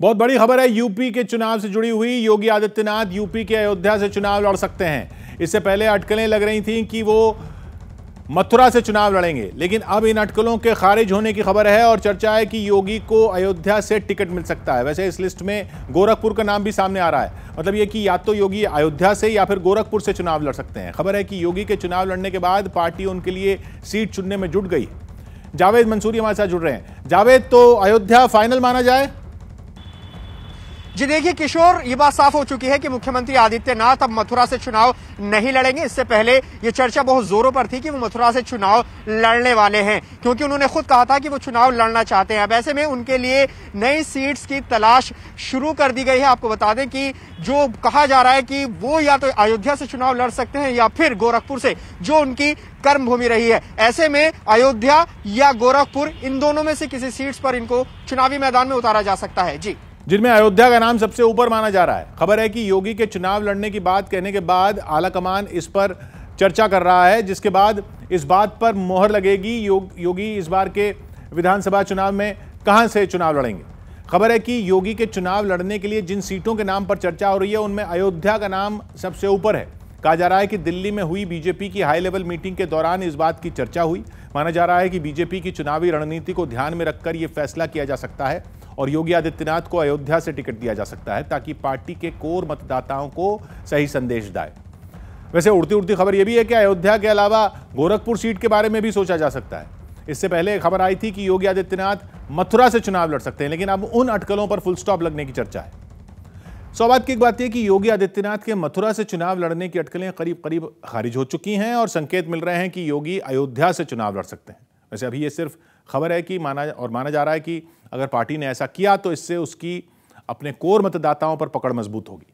बहुत बड़ी खबर है यूपी के चुनाव से जुड़ी हुई योगी आदित्यनाथ यूपी के अयोध्या से चुनाव लड़ सकते हैं इससे पहले अटकलें लग रही थी कि वो मथुरा से चुनाव लड़ेंगे लेकिन अब इन अटकलों के खारिज होने की खबर है और चर्चा है कि योगी को अयोध्या से टिकट मिल सकता है वैसे इस लिस्ट में गोरखपुर का नाम भी सामने आ रहा है मतलब ये कि या तो योगी अयोध्या से या फिर गोरखपुर से चुनाव लड़ सकते हैं खबर है कि योगी के चुनाव लड़ने के बाद पार्टी उनके लिए सीट चुनने में जुट गई जावेद मंसूरी हमारे साथ जुड़ रहे हैं जावेद तो अयोध्या फाइनल माना जाए जी देखिए किशोर ये बात साफ हो चुकी है कि मुख्यमंत्री आदित्यनाथ अब मथुरा से चुनाव नहीं लड़ेंगे इससे पहले ये चर्चा बहुत जोरों पर थी कि वो मथुरा से चुनाव लड़ने वाले हैं क्योंकि उन्होंने खुद कहा था कि वो चुनाव लड़ना चाहते हैं अब ऐसे में उनके लिए नई सीट्स की तलाश शुरू कर दी गई है आपको बता दें कि जो कहा जा रहा है कि वो या तो अयोध्या से चुनाव लड़ सकते हैं या फिर गोरखपुर से जो उनकी कर्म भूमि रही है ऐसे में अयोध्या या गोरखपुर इन दोनों में से किसी सीट्स पर इनको चुनावी मैदान में उतारा जा सकता है जी जिनमें अयोध्या का नाम सबसे ऊपर माना जा रहा है खबर है कि योगी के चुनाव लड़ने की बात कहने के बाद आलाकमान इस पर चर्चा कर रहा है जिसके बाद इस बात पर मोहर लगेगी योग योगी इस बार के विधानसभा चुनाव में कहां से चुनाव लड़ेंगे खबर है कि योगी के चुनाव लड़ने के लिए जिन सीटों के नाम पर चर्चा हो रही है उनमें अयोध्या का नाम सबसे ऊपर है कहा जा रहा है कि दिल्ली में हुई बीजेपी की हाई लेवल मीटिंग के दौरान इस बात की चर्चा हुई माना जा रहा है कि बीजेपी की चुनावी रणनीति को ध्यान में रखकर यह फैसला किया जा सकता है और योगी आदित्यनाथ को अयोध्या से टिकट दिया जा सकता है ताकि पार्टी के कोर मतदाताओं को सही संदेश दाए वैसे उड़ती उड़ती खबर यह भी है कि अयोध्या के अलावा गोरखपुर सीट के बारे में भी सोचा जा सकता है इससे पहले खबर आई थी कि योगी आदित्यनाथ मथुरा से चुनाव लड़ सकते हैं लेकिन अब उन अटकलों पर फुल स्टॉप लगने की चर्चा है सौभाग्य की एक बात यह कि योगी आदित्यनाथ के मथुरा से चुनाव लड़ने की अटकलें करीब करीब खारिज हो चुकी हैं और संकेत मिल रहे हैं कि योगी अयोध्या से चुनाव लड़ सकते हैं वैसे अभी ये सिर्फ खबर है कि माना और माना जा रहा है कि अगर पार्टी ने ऐसा किया तो इससे उसकी अपने कोर मतदाताओं पर पकड़ मजबूत होगी